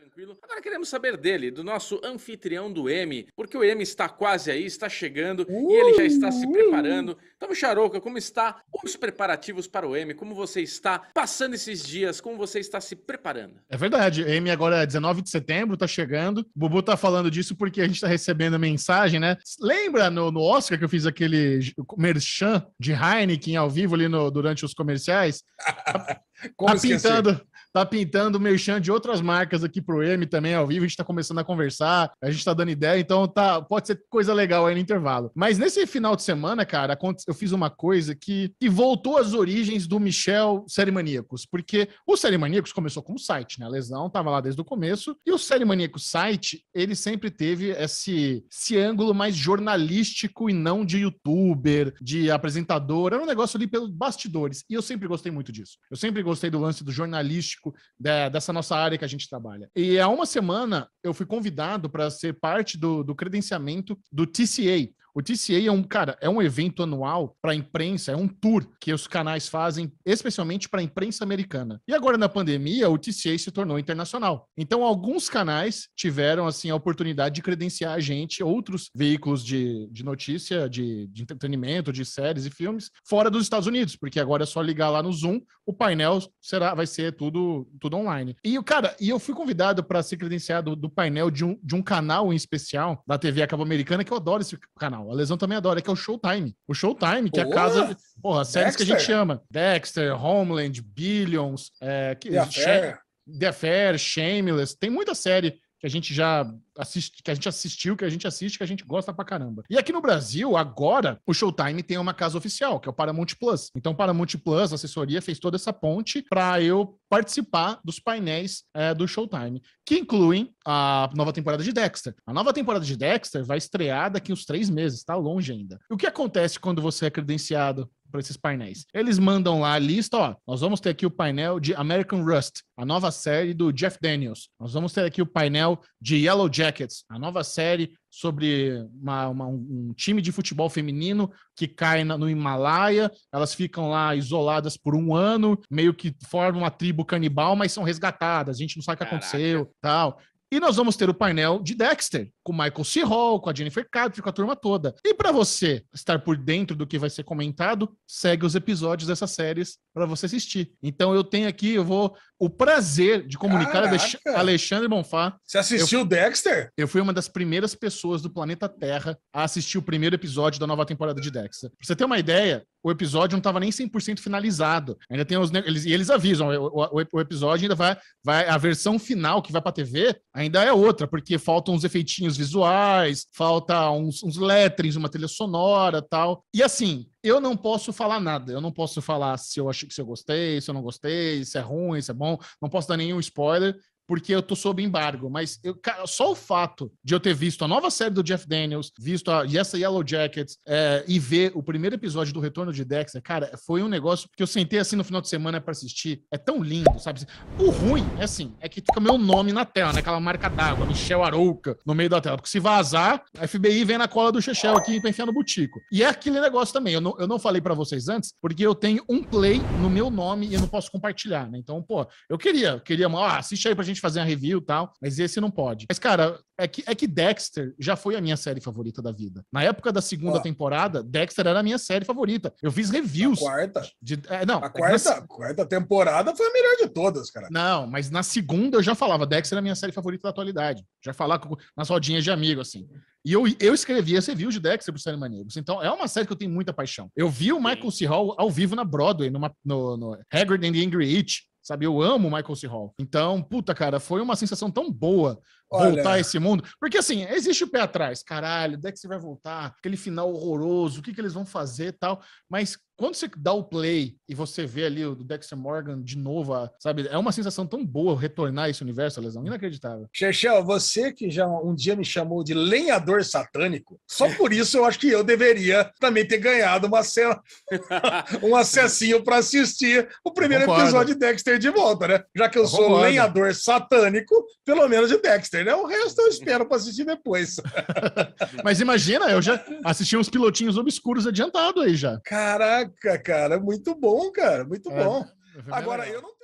Tranquilo. Agora queremos saber dele, do nosso anfitrião do M, porque o M está quase aí, está chegando uh, e ele já está se preparando. Então, Charouca, como está os preparativos para o M? Como você está passando esses dias? Como você está se preparando? É verdade, M agora é 19 de setembro, está chegando. O Bubu está falando disso porque a gente está recebendo mensagem, né? Lembra no, no, Oscar que eu fiz aquele merchan de Heineken ao vivo ali no, durante os comerciais? Tá como tá pintando, tá pintando o merchan de outras marcas aqui pro M também ao vivo. A gente tá começando a conversar, a gente tá dando ideia, então tá, pode ser coisa legal aí no intervalo. Mas nesse final de semana, cara, eu fiz uma coisa que, que voltou às origens do Michel Série Maníacos, porque o Série Maníacos começou como site, né? A lesão tava lá desde o começo, e o Série Maníacos site, ele sempre teve esse, esse ângulo mais jornalístico e não de youtuber, de apresentador. Era um negócio ali pelos bastidores, e eu sempre gostei muito disso. Eu sempre gostei do lance do jornalístico da, dessa nossa área que a gente trabalha. E há uma semana eu fui convidado para ser parte do, do credenciamento do TCA, o TCA é um, cara, é um evento anual para a imprensa, é um tour que os canais fazem especialmente para a imprensa americana. E agora na pandemia, o TCA se tornou internacional. Então alguns canais tiveram assim a oportunidade de credenciar a gente, outros veículos de, de notícia, de, de entretenimento, de séries e filmes fora dos Estados Unidos, porque agora é só ligar lá no Zoom, o painel será vai ser tudo tudo online. E cara, e eu fui convidado para ser credenciado do painel de um, de um canal em especial da TV a cabo americana que eu adoro esse canal canal. A Lesão também adora, é que é o Showtime. O Showtime, que é a casa. Porra, séries que a gente ama. Dexter, Homeland, Billions, é, que, The Affair. The Affair, Shameless. Tem muita série que a gente já assiste, que a gente assistiu, que a gente assiste, que a gente gosta pra caramba. E aqui no Brasil, agora, o Showtime tem uma casa oficial, que é o Paramount Plus. Então, o Paramount Plus, a assessoria, fez toda essa ponte para eu participar dos painéis é, do Showtime, que incluem a nova temporada de Dexter. A nova temporada de Dexter vai estrear daqui uns três meses, tá longe ainda. E o que acontece quando você é credenciado para esses painéis. Eles mandam lá a lista, ó, nós vamos ter aqui o painel de American Rust, a nova série do Jeff Daniels. Nós vamos ter aqui o painel de Yellow Jackets, a nova série sobre uma, uma, um time de futebol feminino que cai na, no Himalaia, elas ficam lá isoladas por um ano, meio que formam uma tribo canibal, mas são resgatadas, a gente não sabe o que aconteceu, tal. E nós vamos ter o painel de Dexter, com Michael C. Hall, com a Jennifer Carter, com a turma toda. E para você estar por dentro do que vai ser comentado, segue os episódios dessas séries para você assistir. Então eu tenho aqui, eu vou o prazer de comunicar a Alexandre Bonfá. Você assistiu o Dexter? Eu fui uma das primeiras pessoas do planeta Terra a assistir o primeiro episódio da nova temporada de Dexter. Pra você ter uma ideia, o episódio não estava nem 100% finalizado. Ainda tem os eles, e eles avisam, o, o, o, episódio ainda vai, vai a versão final que vai para TV ainda é outra, porque faltam uns efeitinhos visuais, falta uns, uns uma trilha sonora, tal. E assim, eu não posso falar nada. Eu não posso falar se eu acho que se eu gostei, se eu não gostei, se é ruim, se é bom. Não posso dar nenhum spoiler porque eu tô sob embargo. Mas eu, cara, só o fato de eu ter visto a nova série do Jeff Daniels, visto a Yes, a Yellow Jackets, é, e ver o primeiro episódio do Retorno de Dexter, cara, foi um negócio que eu sentei assim no final de semana para assistir. É tão lindo, sabe? Assim, o ruim, é assim, é que fica meu nome na tela, né? Aquela marca d'água, Michel Arouca, no meio da tela. Porque se vazar, a FBI vem na cola do Chechel aqui pra enfiar no butico. E é aquele negócio também. Eu não, eu não falei para vocês antes, porque eu tenho um play no meu nome e eu não posso compartilhar, né? Então, pô, eu queria, queria, ó, assiste aí pra gente gente fazer uma review e tal, mas esse não pode. Mas, cara, é que, é que Dexter já foi a minha série favorita da vida. Na época da segunda ah. temporada, Dexter era a minha série favorita. Eu fiz reviews. A quarta? De, é, não, a é quarta, na, quarta temporada foi a melhor de todas, cara. Não, mas na segunda eu já falava, Dexter era é a minha série favorita da atualidade. Já falava nas rodinhas de amigo, assim. E eu, eu escrevi reviews de Dexter pro Série Maníacos. Então, é uma série que eu tenho muita paixão. Eu vi o Michael C. Hall ao vivo na Broadway, numa, no, no Haggard and the Angry Itch sabe? Eu amo o Michael C. Hall. Então, puta, cara, foi uma sensação tão boa Olha... voltar a esse mundo? Porque assim, existe o pé atrás, caralho, onde é que você vai voltar? Aquele final horroroso, o que, que eles vão fazer tal. Mas quando você dá o play e você vê ali o Dexter Morgan de novo, sabe? É uma sensação tão boa retornar a esse universo, Lesão. Inacreditável. Chechel, você que já um dia me chamou de lenhador satânico, só por isso eu acho que eu deveria também ter ganhado uma cena, um acessinho para assistir o primeiro episódio de Dexter de volta, né? Já que eu sou lenhador satânico, pelo menos de Dexter. Manchester, né? O resto eu espero para assistir depois. Mas imagina, eu já assisti uns pilotinhos obscuros adiantado aí já. Caraca, cara, muito bom, cara, muito é. bom. É, é Agora, eu não